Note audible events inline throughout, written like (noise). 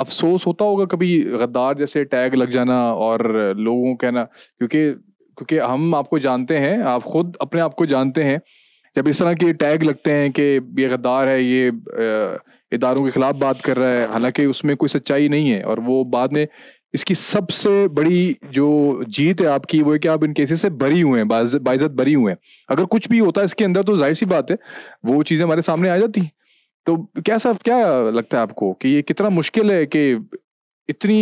अफसोस होता होगा कभी गद्दार जैसे टैग लग जाना और लोगों कहना क्योंकि क्योंकि हम आपको जानते हैं आप खुद अपने आप को जानते हैं जब इस तरह के टैग लगते हैं कि ये गद्दार है ये इदारों के खिलाफ बात कर रहा है हालांकि उसमें कोई सच्चाई नहीं है और वो बाद में इसकी सबसे बड़ी जो जीत है आपकी वो है कि आप इन केसेस से बरी हुए हैं बाइजत बरी हुए हैं अगर कुछ भी होता है इसके अंदर तो जाहिर सी बात है वो चीज़ें हमारे सामने आ जाती तो कैसा क्या लगता है आपको कि ये कितना मुश्किल है कि इतनी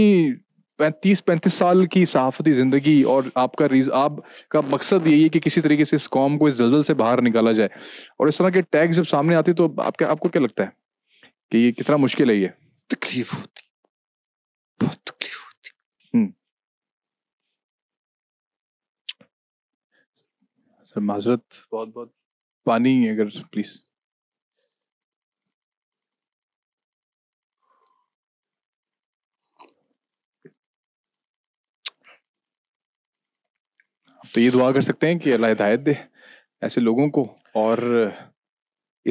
पैंतीस पैंतीस साल की सहाफती ज़िंदगी और आपका रीज आपका मकसद यही है कि किसी तरीके से इस कॉम को इस जलजल से बाहर निकाला जाए और इस तरह के टैग जब सामने आते तो आपके आपको क्या लगता है कि ये कितना मुश्किल है ये तकलीफ होती बहुत तकलीफ होती हम्म। सर माजरत बहुत बहुत पानी अगर प्लीज़ तो ये दुआ कर सकते हैं कि अल्लाह हिदायत दे ऐसे लोगों को और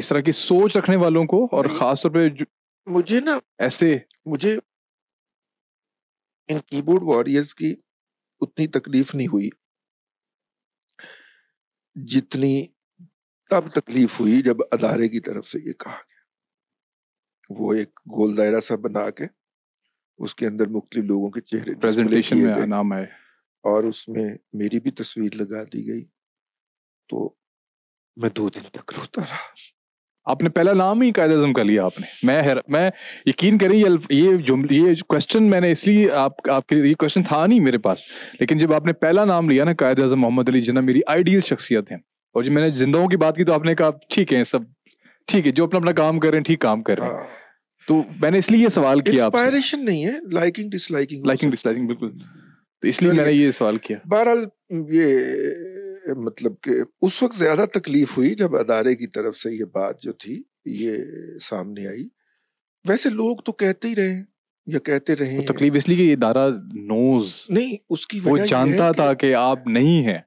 इस तरह की सोच रखने वालों को और खास तौर पे मुझे ना ऐसे मुझे इन कीबोर्ड वॉरियर्स की उतनी तकलीफ नहीं हुई जितनी तब तकलीफ हुई जब अदारे की तरफ से ये कहा गया वो एक गोल दायरा सा बना के उसके अंदर मुख्तलिफ लोगों के चेहरे प्रेजेंटेशन में नाम आए और उसमें मेरी भी तस्वीर लगा दी गई तो मैं दो दिन तक रोता रहा आपने पहला नाम ही कायद अजम का लिया आपने मैं हर, मैं यकीन करें ये ये जुमले ये क्वेश्चन मैंने इसलिए आप आपके ये क्वेश्चन था नहीं मेरे पास लेकिन जब आपने पहला नाम लिया ना कायद अजम मोहम्मद अली जिन्ना मेरी आइडियल शख्सियत हैं और जब मैंने जिंदाओं की बात की तो आपने कहा ठीक है सब ठीक है जो अपना अपना काम कर रहे हैं ठीक काम कर रहे हैं हाँ। तो मैंने इसलिए ये सवाल किया नहीं है लाइकिंग डिसलाइकिंग लाइकिंग डिसलाइकिंग बिल्कुल तो इसलिए तो मैंने ये सवाल किया बहरहाल ये मतलब कि उस वक्त ज्यादा तकलीफ हुई जब अदारे की तरफ से ये बात जो थी ये सामने आई वैसे लोग तो कहते ही रहे या कहते रहे तो तकलीफ इसलिए कि ये दारा नोज नहीं उसकी वो जानता था कि, आप नहीं हैं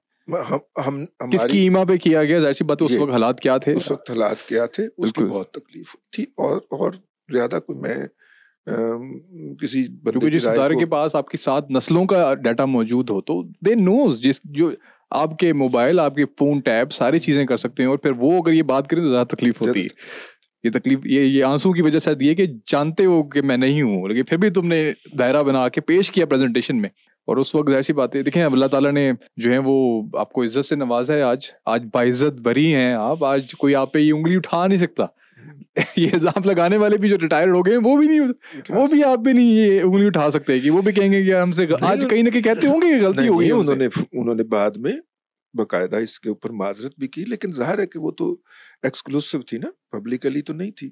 हम हम किसकी ईमा पे किया गया जाहिर सी बात उस वक्त हालात क्या थे उस वक्त हालात क्या थे उसकी बहुत तकलीफ थी और और ज्यादा कोई मैं किसी क्योंकि जिस इदारे के पास आपकी सात नस्लों का डाटा मौजूद हो तो दे नोज जिस जो आपके मोबाइल आपके फोन टैब सारी हम्म। चीजें कर सकते हैं और फिर वो अगर ये बात करें तो ज्यादा तकलीफ होती है ये तकलीफ ये ये आंसू की वजह से ये कि जानते हो कि मैं नहीं हूँ लेकिन फिर भी तुमने दायरा बना के पेश किया प्रेजेंटेशन में और उस वक्त ऐसी सी बात देखें अल्लाह ताला ने जो है वो आपको इज्जत से नवाजा है आज आज बाइज्जत भरी हैं आप आज कोई आप पे ये उंगली उठा नहीं सकता (laughs) ये इल्जाम लगाने वाले भी जो रिटायर्ड हो गए वो भी नहीं वो भी आप भी नहीं ये उंगली उठा सकते कि वो भी कहेंगे कि हमसे आज कहीं ना कहीं कहते होंगे गलती होगी उन्होंने उन्होंने बाद में बकायदा इसके ऊपर माजरत भी की लेकिन जाहिर है कि वो तो एक्सक्लूसिव थी ना पब्लिकली तो नहीं थी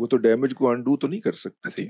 वो तो डैमेज को अंडू तो नहीं कर सकते थे